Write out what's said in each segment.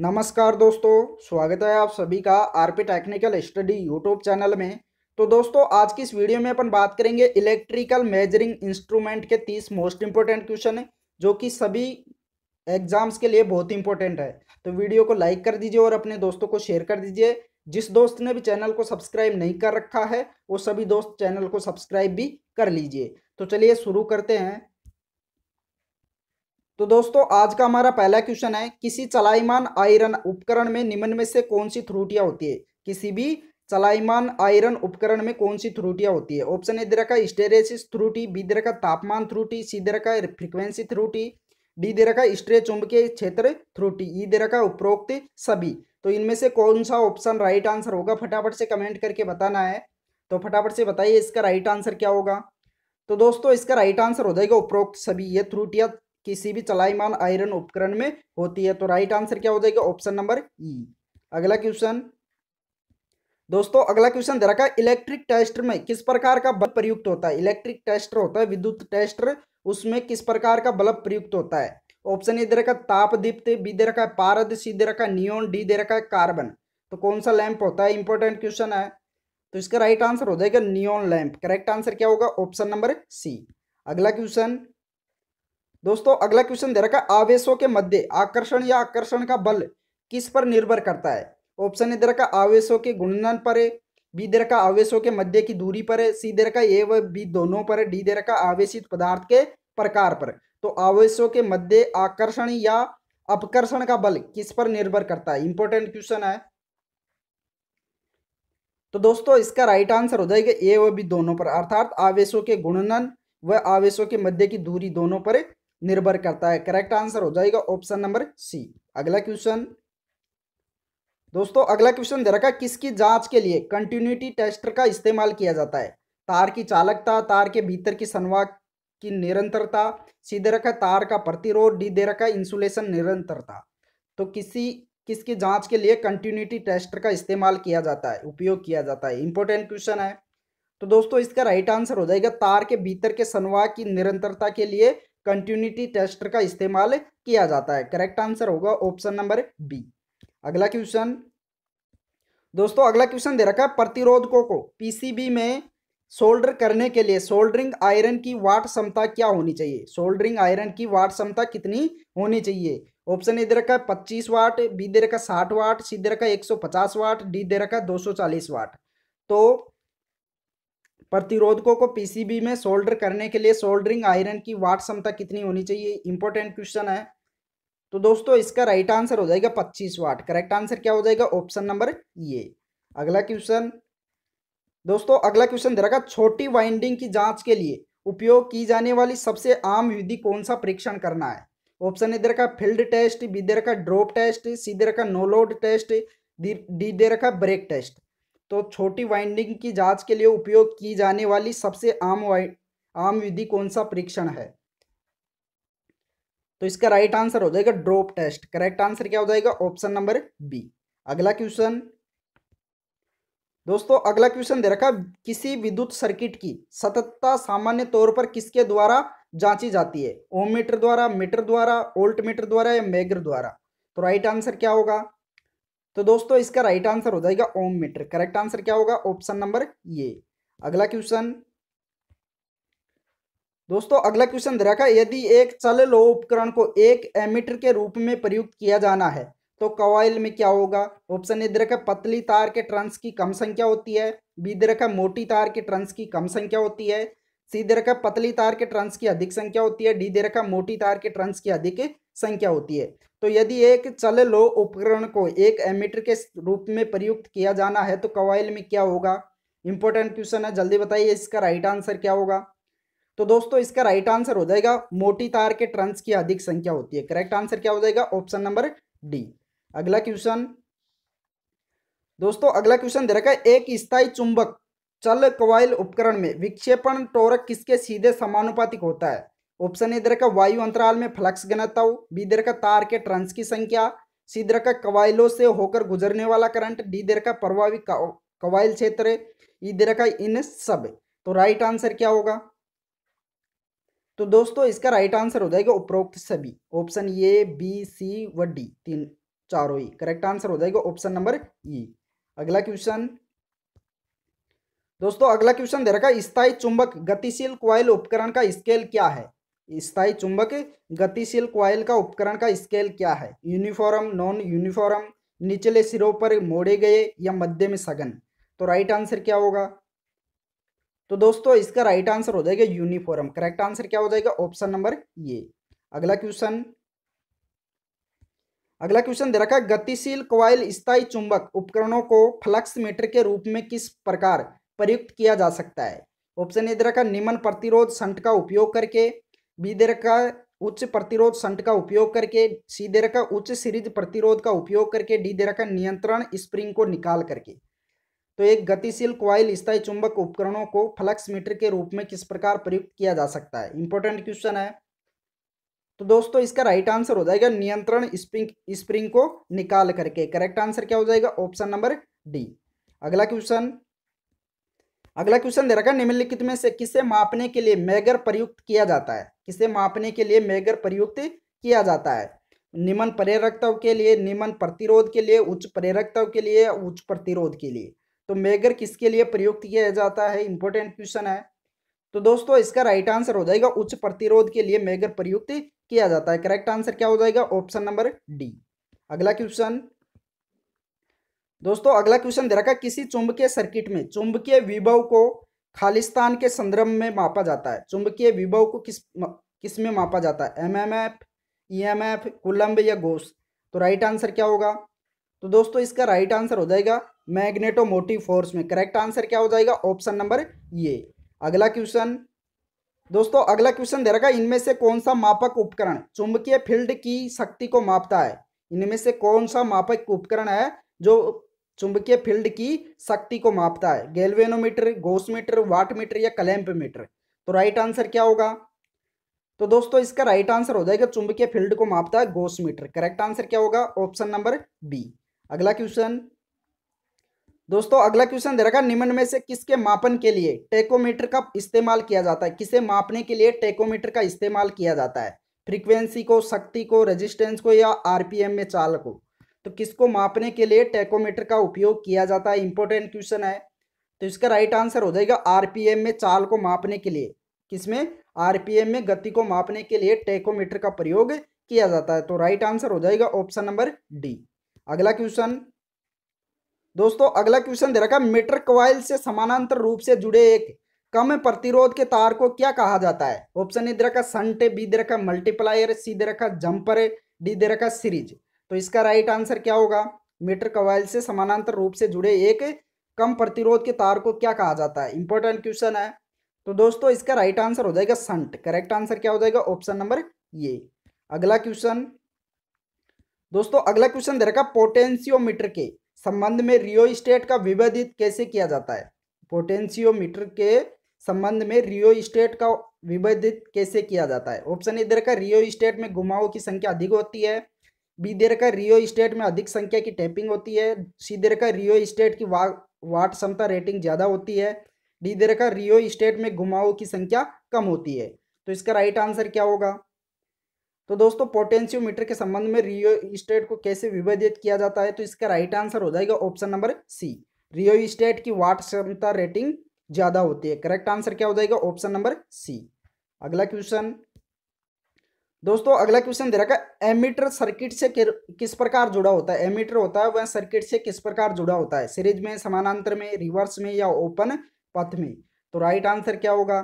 नमस्कार दोस्तों स्वागत है आप सभी का RP technical study YouTube channel में तो दोस्तों आज की इस वीडियो में अपन बात करेंगे इलेक्ट्रिकल मेजरिंग इंस्ट्रूमेंट के तीस मोस्ट इम्पोर्टेंट क्वेश्चन है जो कि सभी एग्जाम्स के लिए बहुत इंपॉर्टेंट है तो वीडियो को लाइक कर दीजिए और अपने दोस्तों को शेयर कर दीजिए जिस दोस्त ने भी चैनल को सब्सक्राइब नहीं कर रखा है वो सभी दोस्त चैनल को सब्सक्राइब भी कर लीजिए तो चलिए शुरू करते हैं तो दोस्तों आज का हमारा पहला क्वेश्चन है किसी चलाईमान आयरन उपकरण में निम्न में से कौन सी त्रुटियां होती है किसी भी चलाईमान आयरन उपकरण में कौन सी त्रुटियां होती है ऑप्शन ए दे रखा स्टेरेसिस त्रुटि बी दे रखा तापमान त्रुटि सी दे रखा फ्रिक्वेंसी त्रुटि डी दे रखा स्ट्रे चुंबकीय क्षेत्र त्रुटि ई e दे रखा उपरोक्त सभी तो इनमें से कौन सा ऑप्शन राइट आंसर होगा फटाफट से कमेंट करके बताना है तो फटाफट से बताइए इसका राइट आंसर क्या होगा तो दोस्तों इसका राइट आंसर हो जाएगा उपरोक्त सभी ये त्रुटियां किसी भी चलाईमान आयरन उपकरण में होती है तो राइट आंसर क्या हो जाएगा ऑप्शन नंबर ई अगला क्वेश्चन दोस्तों अगला क्वेश्चन दे रखा है इलेक्ट्रिक टेस्टर में किस प्रकार का बल्ब प्रयुक्त होता है इलेक्ट्रिक टेस्टर होता है विद्युत टेस्टर उसमें किस प्रकार का बल्ब प्रयुक्त होता है ऑप्शन ए दे रखा है ताप दीप्त बी दे रखा है पारद सी दे रखा है नियोन डी दे रखा है कार्बन तो कौन सा लैंप होता है इंपॉर्टेंट क्वेश्चन है तो इसका राइट आंसर हो जाएगा नियोन लैंप करेक्ट आंसर क्या होगा ऑप्शन नंबर सी अगला क्वेश्चन दोस्तों अगला क्वेश्चन दे रखा है आवेशों के मध्य आकर्षण या आकर्षण का बल किस पर निर्भर करता है ऑप्शन ए दे रखा आवेशों के गुणन पर है बी दे रखा आवेशों के मध्य की दूरी पर है सी दे रखा ए व बी दोनों पर है डी दे रखा आवेशित पदार्थ के प्रकार पर तो आवेशों के मध्य आकर्षण या अपकर्षण का बल किस पर निर्भर करता है इंपॉर्टेंट क्वेश्चन है तो दोस्तों इसका राइट आंसर हो जाएगा ए व बी दोनों पर अर्थात आवेशों के गुणन व आवेशों के मध्य की दूरी दोनों पर निर्भर करता है करेक्ट आंसर हो जाएगा ऑप्शन नंबर सी अगला क्वेश्चन दोस्तों अगला क्वेश्चन दे रखा किसकी जांच के लिए कंटिन्यूटी टेस्टर का इस्तेमाल किया जाता है तार की चालकता तार के भीतर की सनवा की निरंतरता सी दे रखा तार का प्रतिरोध डी दे रखा इंसुलेशन निरंतरता तो किसी किसकी जांच के लिए कंटिन्यूटी टेस्टर का इस्तेमाल किया जाता है उपयोग किया जाता है इंपॉर्टेंट क्वेश्चन है तो दोस्तों इसका राइट आंसर हो जाएगा तार के भीतर के सनवा की निरंतरता के लिए कंटिन्यूटी टेस्ट का इस्तेमाल किया जाता है करेक्ट आंसर होगा ऑप्शन नंबर बी अगला क्वेश्चन दोस्तों अगला क्वेश्चन दे रखा है प्रतिरोधकों को पीसीबी में सोल्डर करने के लिए सोल्डरिंग आयरन की वाट क्षमता क्या होनी चाहिए सोल्डरिंग आयरन की वाट क्षमता कितनी होनी चाहिए ऑप्शन ए दे रखा है पच्चीस वाट बी दे रखा है साठ वाट सी दे रखा है एक सौ पचास वाट डी दे रखा है दो सौ चालीस वाट तो प्रतिरोधकों को पीसीबी में सोल्डर करने के लिए सोल्डरिंग आयरन की वाट क्षमता कितनी होनी चाहिए इंपॉर्टेंट क्वेश्चन है तो दोस्तों इसका राइट आंसर हो जाएगा पच्चीस वाट करेक्ट आंसर क्या हो जाएगा ऑप्शन नंबर ये अगला क्वेश्चन दोस्तों अगला क्वेश्चन दे रखा छोटी वाइंडिंग की जांच के लिए उपयोग की जाने वाली सबसे आम विधि कौन सा परीक्षण करना है ऑप्शन ए दे रखा फील्ड टेस्ट बी दे रखा ड्रॉप टेस्ट सी दे रखा नो लोड टेस्ट डी दे रखा ब्रेक टेस्ट तो छोटी वाइंडिंग की जांच के लिए उपयोग की जाने वाली सबसे आम आम विधि कौन सा परीक्षण है तो इसका राइट आंसर हो जाएगा ड्रॉप टेस्ट करेक्ट आंसर क्या हो जाएगा ऑप्शन नंबर बी अगला क्वेश्चन दोस्तों अगला क्वेश्चन दे रखा किसी विद्युत सर्किट की सततता सामान्य तौर पर किसके द्वारा जांची जाती है ओम मीटर द्वारा मीटर द्वारा ओल्ट मीटर द्वारा या मेगर द्वारा तो राइट आंसर क्या होगा तो दोस्तों इसका राइट आंसर हो जाएगा ओम मीटर करेक्ट आंसर क्या होगा ऑप्शन नंबर ये अगला क्वेश्चन दोस्तों अगला क्वेश्चन दे रखा यदि एक चल लो उपकरण को एक एमीटर के रूप में प्रयुक्त किया जाना है तो कवाइल में क्या होगा ऑप्शन ए दे रखा पतली तार के ट्रंस की कम संख्या होती है बी दे रखा मोटी तार के ट्रंस की कम संख्या होती है सी दे रखा पतली तार के ट्रंस की अधिक संख्या होती है डी दे रखा मोटी तार के ट्रंस की अधिक संख्या होती है तो यदि एक चल लो उपकरण को एक एमीटर के रूप में प्रयुक्त किया जाना है तो कवाइल में क्या होगा इंपॉर्टेंट क्वेश्चन है जल्दी बताइए इसका राइट आंसर क्या होगा तो दोस्तों इसका राइट आंसर हो जाएगा मोटी तार के ट्रंस की अधिक संख्या होती है करेक्ट आंसर क्या हो जाएगा ऑप्शन नंबर डी अगला क्वेश्चन दोस्तों अगला क्वेश्चन दे रखा है एक स्थायी चुंबक चल कवाइल उपकरण में विक्षेपण टोरक किसके सीधे समानुपातिक होता है ऑप्शन इधर का वायु अंतराल में फ्लक्स घनत्व बी का तार के ट्रंस की संख्या सी का कवाइलों से होकर गुजरने वाला करंट डी इधर का प्रभावी कवाइल क्षेत्र इधर का इन सब तो राइट आंसर क्या होगा तो दोस्तों इसका राइट आंसर हो जाएगा उपरोक्त सभी ऑप्शन ए बी सी व डी तीन चारों ही करेक्ट आंसर हो जाएगा ऑप्शन नंबर ई अगला क्वेश्चन दोस्तों अगला क्वेश्चन दे रखा है स्थायी चुंबक गतिशील क्वाइल उपकरण का स्केल क्या है स्थायी चुंबक गतिशील क्वाइल का उपकरण का स्केल क्या है यूनिफॉर्म नॉन यूनिफॉर्म निचले सिरों पर मोड़े गए या मध्य में सघन तो राइट आंसर क्या होगा तो दोस्तों इसका राइट आंसर हो जाएगा यूनिफॉर्म करेक्ट आंसर क्या हो जाएगा ऑप्शन नंबर ये अगला क्वेश्चन अगला क्वेश्चन दे रखा है गतिशील क्वाइल स्थायी चुंबक उपकरणों को फ्लक्स मीटर के रूप में किस प्रकार प्रयुक्त किया जा सकता है ऑप्शन ए दे रखा निम्न प्रतिरोध संट का उपयोग करके बी दे रखा उच्च प्रतिरोध संट का उपयोग करके सी दे रखा उच्च सीरीज प्रतिरोध का उपयोग करके डी दे रखा नियंत्रण स्प्रिंग को निकाल करके तो एक गतिशील क्वाइल स्थायी चुंबक उपकरणों को फ्लक्स मीटर के रूप में किस प्रकार प्रयुक्त किया जा सकता है इंपॉर्टेंट क्वेश्चन है तो दोस्तों इसका राइट आंसर हो जाएगा नियंत्रण स्प्रिंग स्प्रिंग को निकाल करके करेक्ट आंसर क्या हो जाएगा ऑप्शन नंबर डी अगला क्वेश्चन अगला क्वेश्चन दे रखा है निम्नलिखित में से किसे मापने के लिए मेगर प्रयुक्त किया जाता है किसे मापने के लिए मेगर प्रयुक्त किया जाता है निमन प्रेरकत्व के लिए निमन प्रतिरोध के लिए उच्च प्रेरकत्व के लिए उच्च प्रतिरोध के लिए तो मेगर किसके लिए प्रयुक्त किया जाता है इंपॉर्टेंट क्वेश्चन है तो दोस्तों इसका राइट आंसर हो जाएगा उच्च प्रतिरोध के लिए मेगर प्रयुक्त किया जाता है करेक्ट आंसर क्या हो जाएगा ऑप्शन नंबर डी अगला क्वेश्चन दोस्तों अगला क्वेश्चन दे रखा है किसी चुंबकीय सर्किट में चुंबकीय विभव को खालिस्तान के संदर्भ में मापा जाता है चुंबकीय विभव को किस किस में मापा जाता है एम एम एफ कुलम्ब या गोस तो राइट आंसर क्या होगा तो दोस्तों इसका राइट आंसर हो जाएगा मैग्नेटोमोटिव फोर्स में करेक्ट आंसर क्या हो जाएगा ऑप्शन नंबर ये अगला क्वेश्चन दोस्तों अगला क्वेश्चन दे रखा है इनमें से कौन सा मापक उपकरण चुंबकीय फील्ड की शक्ति को मापता है इनमें से कौन सा मापक उपकरण है जो चुंबकीय फील्ड की शक्ति को मापता है मीटर वाट वाटमीटर या कलैम्पमीटर तो राइट आंसर क्या होगा तो दोस्तों इसका राइट आंसर हो जाएगा चुंबकीय फील्ड को मापता है मीटर करेक्ट आंसर क्या होगा ऑप्शन नंबर बी अगला क्वेश्चन दोस्तों अगला क्वेश्चन दे रखा निम्न में से किसके मापन के लिए टेकोमीटर का इस्तेमाल किया जाता है किसे मापने के लिए टेकोमीटर का इस्तेमाल किया जाता है फ्रीक्वेंसी को शक्ति को रेजिस्टेंस को या आरपीएम में चाल को तो किसको मापने के लिए टेकोमीटर का उपयोग किया जाता है इंपॉर्टेंट क्वेश्चन है तो इसका राइट आंसर हो जाएगा आरपीएम में चाल को मापने के लिए किसमें आरपीएम में गति को मापने के लिए टेकोमीटर का प्रयोग किया जाता है तो राइट आंसर हो जाएगा ऑप्शन नंबर डी अगला क्वेश्चन दोस्तों अगला क्वेश्चन दे रखा मीटर क्वाइल से समानांतर रूप से जुड़े एक कम प्रतिरोध के तार को क्या कहा जाता है ऑप्शन ए दे रखा संट बी दे रखा मल्टीप्लायर सी दे रखा जंपर डी दे रखा सीरीज तो इसका राइट आंसर क्या होगा मीटर कवाइल से समानांतर रूप से जुड़े एक कम प्रतिरोध के तार को क्या कहा जाता है इंपॉर्टेंट क्वेश्चन है तो दोस्तों इसका राइट आंसर हो जाएगा संट करेक्ट आंसर क्या हो जाएगा ऑप्शन नंबर ये अगला क्वेश्चन दोस्तों अगला क्वेश्चन दे रखा पोटेंशियोमीटर के संबंध में रियो स्टेट का विभाजित कैसे किया जाता है पोटेंशियोमीटर के संबंध में रियो स्टेट का विभाजित कैसे किया जाता है ऑप्शन ए दे रखा रियो स्टेट में घुमावों की संख्या अधिक होती है बी देर का रियो इस्टेट में अधिक संख्या की टैपिंग होती है सी देर का रियो इस्टेट की वा वाट क्षमता रेटिंग ज़्यादा होती है डी देर का रियो इस्टेट में घुमावों की संख्या कम होती है तो इसका राइट आंसर क्या होगा तो दोस्तों पोटेंशियोमीटर के संबंध में रियो इस्टेट को कैसे विभाजित किया जाता है तो इसका राइट आंसर हो जाएगा option number C rheostat की वाट क्षमता रेटिंग ज़्यादा होती है करेक्ट आंसर क्या हो जाएगा ऑप्शन नंबर सी अगला क्वेश्चन दोस्तों अगला क्वेश्चन दे रखा है एमीटर सर्किट से किस प्रकार जुड़ा होता है एमीटर होता है वह सर्किट से किस प्रकार जुड़ा होता है सीरीज में समानांतर में रिवर्स में या ओपन पथ में तो राइट आंसर क्या होगा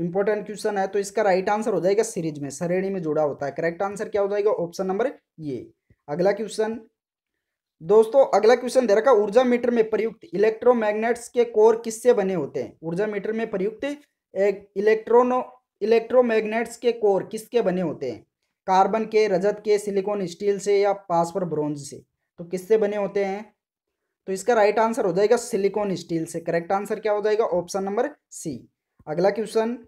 इंपॉर्टेंट क्वेश्चन है तो इसका राइट आंसर हो जाएगा सीरीज में श्रेणी में जुड़ा होता है करेक्ट आंसर क्या हो जाएगा ऑप्शन नंबर ये अगला क्वेश्चन दोस्तों अगला क्वेश्चन दे रखा ऊर्जा मीटर में प्रयुक्त इलेक्ट्रोमैग्नेट्स के कोर किससे बने होते हैं ऊर्जा मीटर में प्रयुक्त इलेक्ट्रोनो इलेक्ट्रोमैग्नेट्स के कोर किसके बने होते हैं कार्बन के रजत के सिलिकॉन स्टील से या पासपर ब्रोंज से तो किससे बने होते हैं तो इसका राइट आंसर हो जाएगा सिलिकॉन स्टील से करेक्ट आंसर क्या हो जाएगा ऑप्शन नंबर सी अगला क्वेश्चन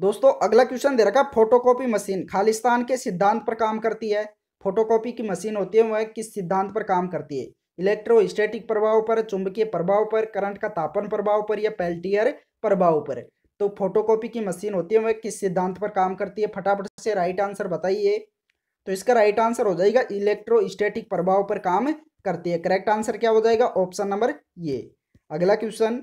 दोस्तों अगला क्वेश्चन दे रखा फोटोकॉपी मशीन खालिस्तान के सिद्धांत पर काम करती है फोटोकॉपी की मशीन होती है वह किस सिद्धांत पर काम करती है इलेक्ट्रोस्टैटिक प्रभाव पर चुंबकीय प्रभाव पर करंट का तापन प्रभाव पर या पेल्टियर प्रभाव पर तो फोटोकॉपी की मशीन होती है वह किस सिद्धांत पर काम करती है फटाफट से राइट आंसर बताइए तो इसका राइट आंसर हो जाएगा इलेक्ट्रोस्टैटिक प्रभाव पर काम करती है करेक्ट आंसर क्या हो जाएगा ऑप्शन नंबर ये अगला क्वेश्चन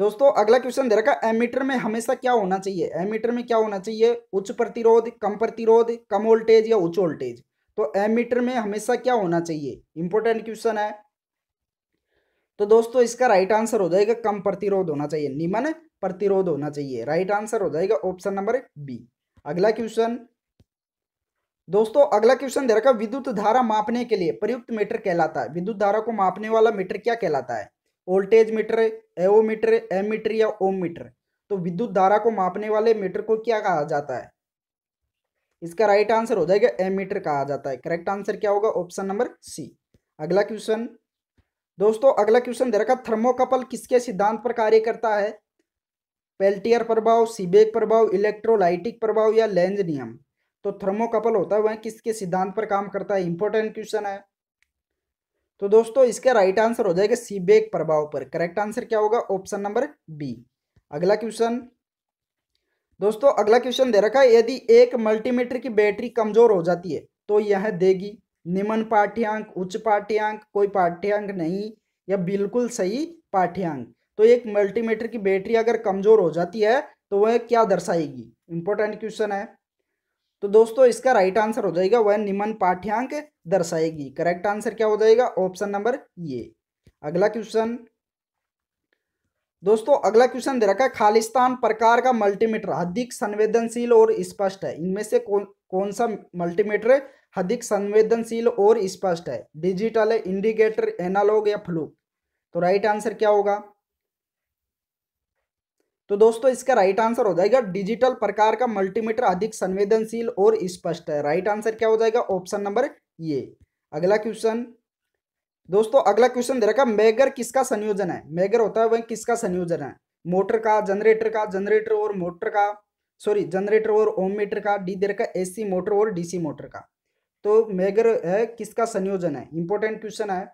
दोस्तों अगला क्वेश्चन दे रखा एमीटर में हमेशा क्या होना चाहिए एमीटर में क्या होना चाहिए उच्च प्रतिरोध कम प्रतिरोध कम वोल्टेज या उच्च वोल्टेज तो एमीटर में हमेशा क्या होना चाहिए इंपॉर्टेंट क्वेश्चन है तो दोस्तों इसका राइट आंसर हो जाएगा कम प्रतिरोध होना चाहिए निमन प्रतिरोध होना चाहिए राइट आंसर हो जाएगा ऑप्शन नंबर बी अगला क्वेश्चन दोस्तों अगला क्वेश्चन दे रखा विद्युत धारा मापने के लिए प्रयुक्त मीटर कहलाता है विद्युत धारा को मापने वाला मीटर क्या कहलाता है वोल्टेज मीटर एओ मीटर एम मीटर या ओम मीटर तो विद्युत धारा को मापने वाले मीटर को क्या कहा जाता है इसका राइट आंसर हो जाएगा एम मीटर कहा जाता है करेक्ट आंसर क्या होगा ऑप्शन नंबर सी अगला क्वेश्चन दोस्तों अगला क्वेश्चन दे रखा थर्मोकपल किसके सिद्धांत पर कार्य करता है पेल्टियर प्रभाव सीबेक प्रभाव इलेक्ट्रोलाइटिक प्रभाव या लेंज नियम तो थर्मोकपल होता है वह किसके सिद्धांत पर काम करता है इंपॉर्टेंट क्वेश्चन है तो दोस्तों इसका राइट आंसर हो जाएगा सीबेक प्रभाव पर करेक्ट आंसर क्या होगा ऑप्शन नंबर बी अगला क्वेश्चन दोस्तों अगला क्वेश्चन दे रखा है यदि एक मल्टीमीटर की बैटरी कमजोर हो जाती है तो यह देगी निम्न पाठ्यांक उच्च पाठ्यांक कोई पाठ्यांक नहीं या बिल्कुल सही पाठ्यांक तो एक मल्टीमीटर की बैटरी अगर कमज़ोर हो जाती है तो वह क्या दर्शाएगी इंपॉर्टेंट क्वेश्चन है तो दोस्तों इसका राइट आंसर हो जाएगा वह निम्न पाठ्यांक दर्शाएगी करेक्ट आंसर क्या हो जाएगा ऑप्शन नंबर ये अगला क्वेश्चन दोस्तों अगला क्वेश्चन दे रखा है खालिस्तान प्रकार का मल्टीमीटर अधिक संवेदनशील और स्पष्ट है इनमें से कौन कौन सा मल्टीमीटर अधिक संवेदनशील और स्पष्ट है डिजिटल इंडिकेटर एनालॉग या फ्लू तो राइट आंसर क्या होगा तो दोस्तों इसका राइट आंसर हो जाएगा डिजिटल प्रकार का मल्टीमीटर अधिक संवेदनशील और स्पष्ट है राइट आंसर क्या हो जाएगा ऑप्शन नंबर ये अगला क्वेश्चन दोस्तों अगला क्वेश्चन दे रखा मेगर किसका संयोजन है मेगर होता है वह किसका संयोजन है मोटर का जनरेटर का जनरेटर और मोटर का सॉरी जनरेटर और ओम मीटर का डी दे रखा एसी मोटर और डीसी मोटर का तो मेगर है किसका संयोजन है इंपॉर्टेंट क्वेश्चन है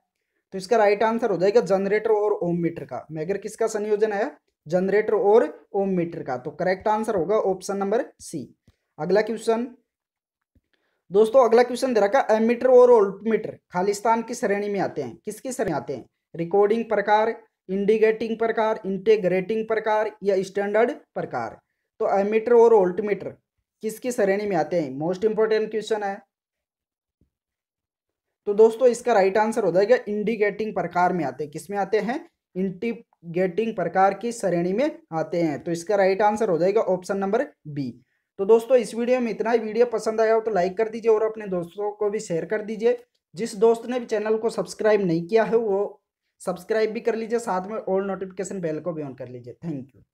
तो इसका राइट आंसर हो जाएगा जनरेटर और ओम मीटर का मैगर किसका संयोजन है जनरेटर और ओम मीटर का तो करेक्ट आंसर होगा ऑप्शन नंबर सी अगला क्वेश्चन दोस्तों अगला क्वेश्चन दे रखा एमीटर और ओल्टमीटर खालिस्तान की श्रेणी में आते हैं किसकी श्रेणी आते हैं रिकॉर्डिंग प्रकार इंडिकेटिंग प्रकार इंटेग्रेटिंग प्रकार या स्टैंडर्ड प्रकार तो एमीटर और ओल्टमीटर किसकी श्रेणी में आते हैं मोस्ट इंपॉर्टेंट क्वेश्चन है तो दोस्तों इसका राइट आंसर हो जाएगा इंडिकेटिंग प्रकार में आते हैं किस में आते हैं इंडिकेटिंग प्रकार की श्रेणी में आते हैं तो इसका राइट आंसर हो जाएगा ऑप्शन नंबर बी तो दोस्तों इस वीडियो में इतना ही वीडियो पसंद आया हो तो लाइक कर दीजिए और अपने दोस्तों को भी शेयर कर दीजिए जिस दोस्त ने भी चैनल को सब्सक्राइब नहीं किया है वो सब्सक्राइब भी कर लीजिए साथ में ऑल नोटिफिकेशन बेल को भी ऑन कर लीजिए थैंक यू